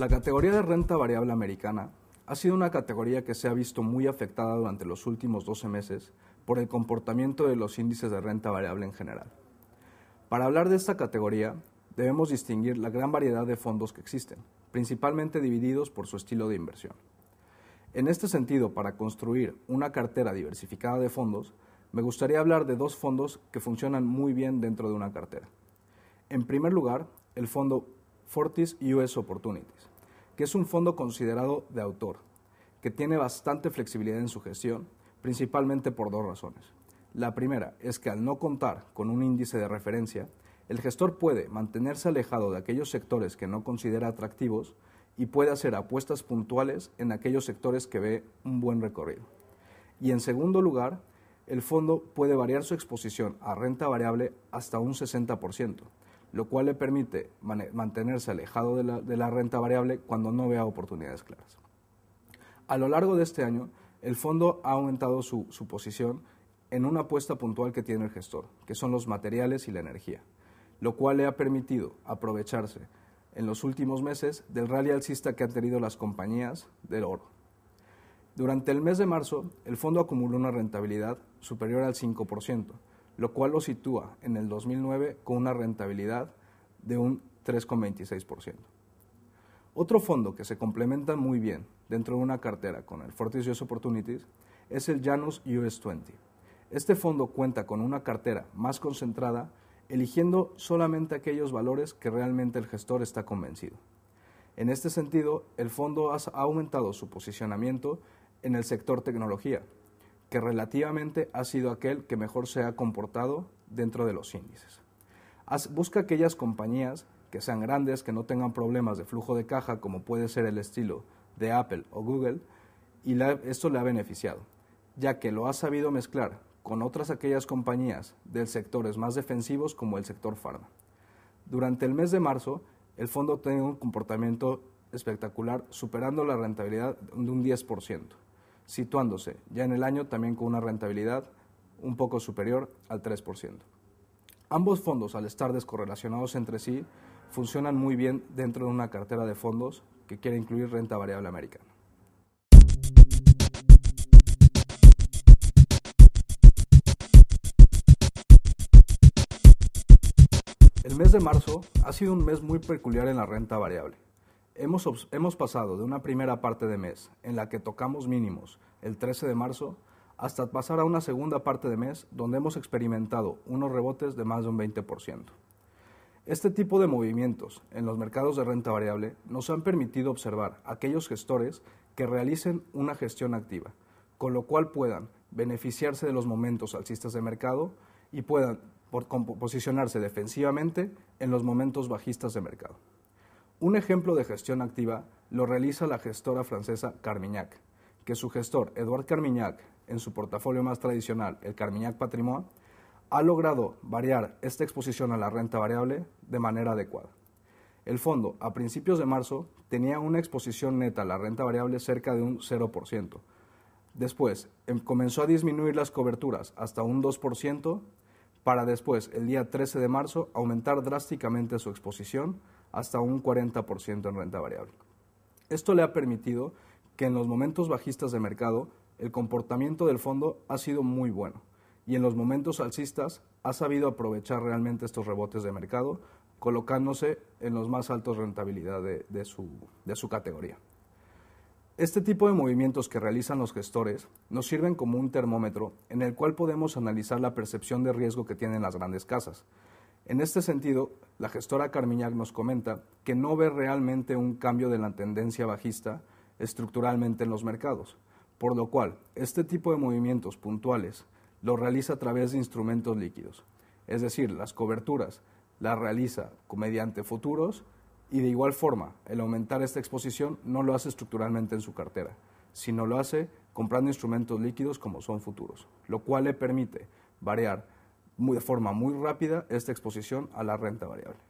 La categoría de renta variable americana ha sido una categoría que se ha visto muy afectada durante los últimos 12 meses por el comportamiento de los índices de renta variable en general. Para hablar de esta categoría, debemos distinguir la gran variedad de fondos que existen, principalmente divididos por su estilo de inversión. En este sentido, para construir una cartera diversificada de fondos, me gustaría hablar de dos fondos que funcionan muy bien dentro de una cartera. En primer lugar, el fondo Fortis US Opportunities que es un fondo considerado de autor, que tiene bastante flexibilidad en su gestión, principalmente por dos razones. La primera es que al no contar con un índice de referencia, el gestor puede mantenerse alejado de aquellos sectores que no considera atractivos y puede hacer apuestas puntuales en aquellos sectores que ve un buen recorrido. Y en segundo lugar, el fondo puede variar su exposición a renta variable hasta un 60%, lo cual le permite mantenerse alejado de la, renta variable cuando no vea oportunidades claras. A lo largo de este año, el fondo ha aumentado su, su posición en una apuesta puntual que tiene el gestor, que son los materiales y la energía, lo cual le ha permitido aprovecharse en los últimos meses del rally alcista que han tenido las compañías del oro. Durante el mes de marzo, el fondo acumuló una rentabilidad superior al 5%, lo cual lo sitúa en el 2009 con una rentabilidad de un 3,26%. Otro fondo que se complementa muy bien dentro de una cartera con el Fortis Opportunities es el Janus US 20. Este fondo cuenta con una cartera más concentrada, eligiendo solamente aquellos valores que realmente el gestor está convencido. En este sentido, el fondo ha aumentado su posicionamiento en el sector tecnología, que relativamente ha sido aquel que mejor se ha comportado dentro de los índices. Busca aquellas compañías que sean grandes, que no tengan problemas de flujo de caja, como puede ser el estilo de Apple o Google, y esto le ha beneficiado, ya que lo ha sabido mezclar con otras aquellas compañías de sectores más defensivos como el sector farma. Durante el mes de marzo, el fondo tiene un comportamiento espectacular, superando la rentabilidad de un 10% situándose ya en el año también con una rentabilidad un poco superior al 3%. Ambos fondos, al estar descorrelacionados entre sí, funcionan muy bien dentro de una cartera de fondos que quiere incluir renta variable americana. El mes de marzo ha sido un mes muy peculiar en la renta variable. Hemos, pasado de una primera parte de mes, en la que tocamos mínimos el 13 de marzo, hasta pasar a una segunda parte de mes donde hemos experimentado unos rebotes de más de un 20%. Este tipo de movimientos en los mercados de renta variable nos han permitido observar aquellos gestores que realicen una gestión activa, con lo cual puedan beneficiarse de los momentos alcistas de mercado y puedan posicionarse defensivamente en los momentos bajistas de mercado. Un ejemplo de gestión activa lo realiza la gestora francesa Carmignac, que su gestor, Edouard Carmignac, en su portafolio más tradicional, el Carmignac Patrimonio, ha logrado variar esta exposición a la renta variable de manera adecuada. El fondo, a principios de marzo, tenía una exposición neta a la renta variable cerca de un 0%. Después, em, comenzó a disminuir las coberturas hasta un 2% para después, el día 13 de marzo, aumentar drásticamente su exposición hasta un 40% en renta variable. Esto le ha permitido que en los momentos bajistas de mercado el comportamiento del fondo ha sido muy bueno y en los momentos alcistas ha sabido aprovechar realmente estos rebotes de mercado colocándose en los más altos rentabilidad de, de su categoría. Este tipo de movimientos que realizan los gestores nos sirven como un termómetro en el cual podemos analizar la percepción de riesgo que tienen las grandes casas. En este sentido, la gestora Carmiñac nos comenta que no ve realmente un cambio de la tendencia bajista estructuralmente en los mercados, por lo cual este tipo de movimientos puntuales lo realiza a través de instrumentos líquidos, es decir, las coberturas las realiza mediante futuros y de igual forma, el aumentar esta exposición no lo hace estructuralmente en su cartera, sino lo hace comprando instrumentos líquidos como son futuros, lo cual le permite variar muy, de forma muy rápida esta exposición a la renta variable.